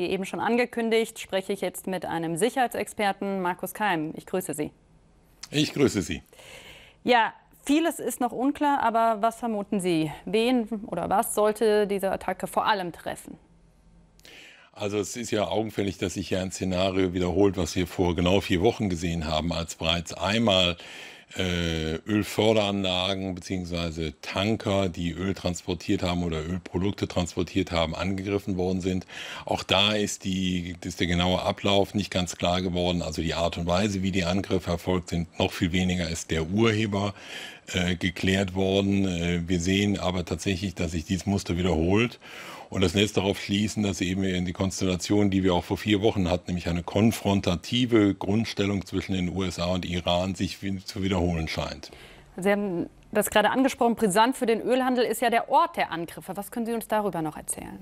Wie eben schon angekündigt, spreche ich jetzt mit einem Sicherheitsexperten, Markus Keim. Ich grüße Sie. Ich grüße Sie. Ja, vieles ist noch unklar, aber was vermuten Sie? Wen oder was sollte diese Attacke vor allem treffen? Also es ist ja augenfällig, dass sich hier ein Szenario wiederholt, was wir vor genau vier Wochen gesehen haben, als bereits einmal äh, Ölförderanlagen bzw. Tanker, die Öl transportiert haben oder Ölprodukte transportiert haben, angegriffen worden sind. Auch da ist, die, ist der genaue Ablauf nicht ganz klar geworden. Also die Art und Weise, wie die Angriffe erfolgt sind, noch viel weniger ist der Urheber äh, geklärt worden. Äh, wir sehen aber tatsächlich, dass sich dieses Muster wiederholt. Und das lässt darauf schließen, dass eben in die Konstellation, die wir auch vor vier Wochen hatten, nämlich eine konfrontative Grundstellung zwischen den USA und Iran, sich zu wiederholen scheint. Sie haben das gerade angesprochen. Brisant für den Ölhandel ist ja der Ort der Angriffe. Was können Sie uns darüber noch erzählen?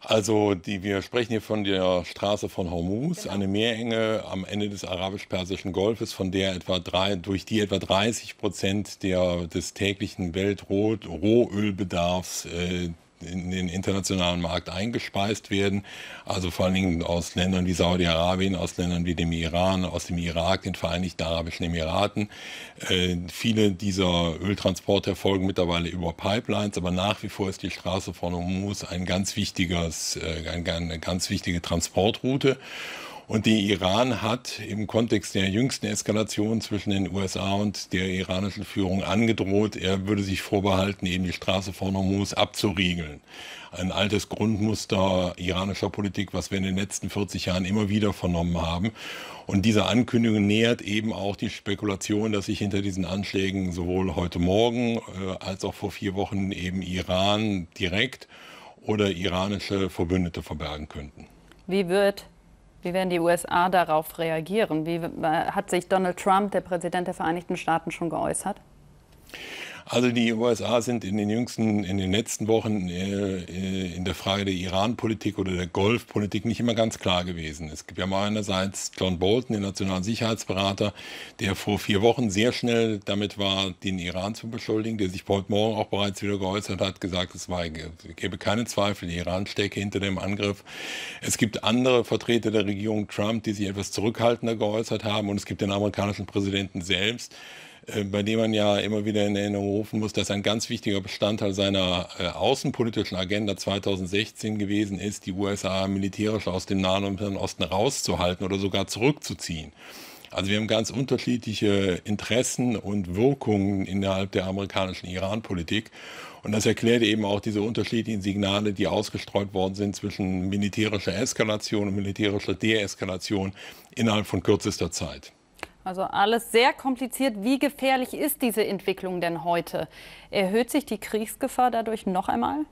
Also die, wir sprechen hier von der Straße von Hormuz, genau. eine Meerenge am Ende des arabisch-persischen Golfes, von der etwa drei, durch die etwa 30 Prozent der, des täglichen Weltrohölbedarfs äh, in den internationalen Markt eingespeist werden. Also vor allen Dingen aus Ländern wie Saudi-Arabien, aus Ländern wie dem Iran, aus dem Irak, den Vereinigten Arabischen Emiraten. Äh, viele dieser Öltransporte erfolgen mittlerweile über Pipelines, aber nach wie vor ist die Straße von Hormuz ein ganz wichtiges, äh, eine ganz wichtige Transportroute. Und der Iran hat im Kontext der jüngsten Eskalation zwischen den USA und der iranischen Führung angedroht, er würde sich vorbehalten, eben die Straße vor Hormuz abzuriegeln. Ein altes Grundmuster iranischer Politik, was wir in den letzten 40 Jahren immer wieder vernommen haben. Und diese Ankündigung nähert eben auch die Spekulation, dass sich hinter diesen Anschlägen sowohl heute Morgen äh, als auch vor vier Wochen eben Iran direkt oder iranische Verbündete verbergen könnten. Wie wird wie werden die USA darauf reagieren? Wie äh, hat sich Donald Trump, der Präsident der Vereinigten Staaten, schon geäußert? Also die USA sind in den jüngsten, in den letzten Wochen äh, äh, in der Frage der Iran-Politik oder der Golf-Politik nicht immer ganz klar gewesen. Es gibt ja mal einerseits John Bolton, den nationalen Sicherheitsberater, der vor vier Wochen sehr schnell damit war, den Iran zu beschuldigen, der sich heute Morgen auch bereits wieder geäußert hat, gesagt, es war, gäbe keine Zweifel, der Iran stecke hinter dem Angriff. Es gibt andere Vertreter der Regierung Trump, die sich etwas zurückhaltender geäußert haben und es gibt den amerikanischen Präsidenten selbst, äh, bei dem man ja immer wieder in Erinnerung rufen muss, dass ein ganz wichtiger Bestandteil seiner äh, außenpolitischen Agenda 2016 gewesen ist, die USA militärisch aus dem Nahen und Mittleren Osten rauszuhalten oder sogar zurückzuziehen. Also wir haben ganz unterschiedliche Interessen und Wirkungen innerhalb der amerikanischen Iran-Politik. Und das erklärt eben auch diese unterschiedlichen Signale, die ausgestreut worden sind zwischen militärischer Eskalation und militärischer Deeskalation innerhalb von kürzester Zeit. Also alles sehr kompliziert. Wie gefährlich ist diese Entwicklung denn heute? Erhöht sich die Kriegsgefahr dadurch noch einmal?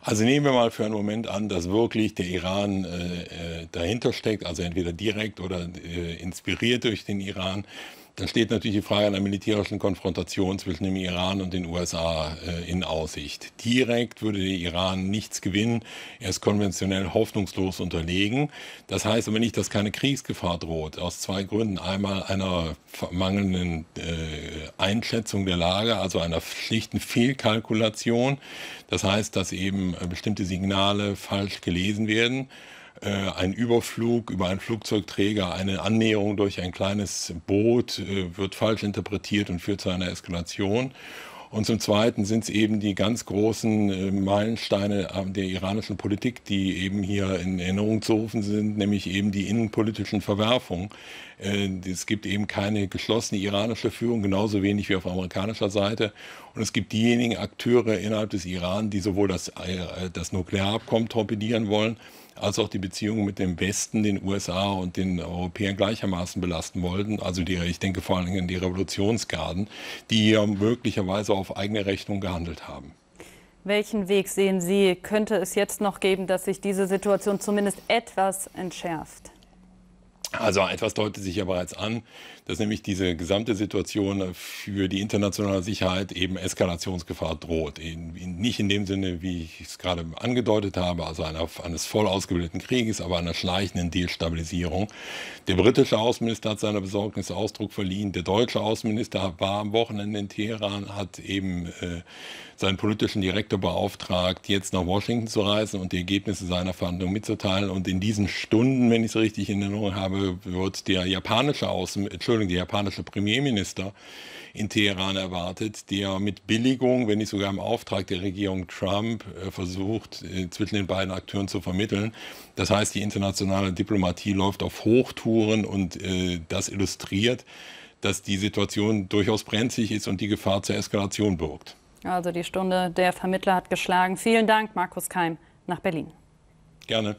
Also nehmen wir mal für einen Moment an, dass wirklich der Iran äh, äh dahinter steckt, also entweder direkt oder äh, inspiriert durch den Iran. Dann steht natürlich die Frage einer militärischen Konfrontation zwischen dem Iran und den USA äh, in Aussicht. Direkt würde der Iran nichts gewinnen. Er ist konventionell hoffnungslos unterlegen. Das heißt aber nicht, dass keine Kriegsgefahr droht. Aus zwei Gründen. Einmal einer mangelnden äh, Einschätzung der Lage, also einer schlichten Fehlkalkulation. Das heißt, dass eben äh, bestimmte Signale falsch gelesen werden. Äh, ein Überflug über einen Flugzeugträger, eine Annäherung durch ein kleines Boot äh, wird falsch interpretiert und führt zu einer Eskalation. Und zum Zweiten sind es eben die ganz großen äh, Meilensteine der iranischen Politik, die eben hier in Erinnerung zu rufen sind, nämlich eben die innenpolitischen Verwerfungen. Es gibt eben keine geschlossene iranische Führung, genauso wenig wie auf amerikanischer Seite. Und es gibt diejenigen Akteure innerhalb des Iran, die sowohl das, das Nuklearabkommen torpedieren wollen, als auch die Beziehungen mit dem Westen, den USA und den Europäern gleichermaßen belasten wollten. Also die, ich denke vor allen Dingen die Revolutionsgarden, die möglicherweise auf eigene Rechnung gehandelt haben. Welchen Weg sehen Sie, könnte es jetzt noch geben, dass sich diese Situation zumindest etwas entschärft? Also etwas deutet sich ja bereits an, dass nämlich diese gesamte Situation für die internationale Sicherheit eben Eskalationsgefahr droht. In, in, nicht in dem Sinne, wie ich es gerade angedeutet habe, also einer, eines voll ausgebildeten Krieges, aber einer schleichenden Destabilisierung. Der britische Außenminister hat seiner Besorgnis Ausdruck verliehen. Der deutsche Außenminister war am Wochenende in Teheran, hat eben äh, seinen politischen Direktor beauftragt, jetzt nach Washington zu reisen und die Ergebnisse seiner Verhandlungen mitzuteilen. Und in diesen Stunden, wenn ich es richtig in Erinnerung habe, wird der japanische Außen, Entschuldigung, der japanische Premierminister in Teheran erwartet, der mit Billigung, wenn nicht sogar im Auftrag der Regierung Trump äh, versucht, äh, zwischen den beiden Akteuren zu vermitteln. Das heißt, die internationale Diplomatie läuft auf Hochtouren und äh, das illustriert, dass die Situation durchaus brenzlig ist und die Gefahr zur Eskalation birgt. Also die Stunde der Vermittler hat geschlagen. Vielen Dank, Markus Keim, nach Berlin. Gerne.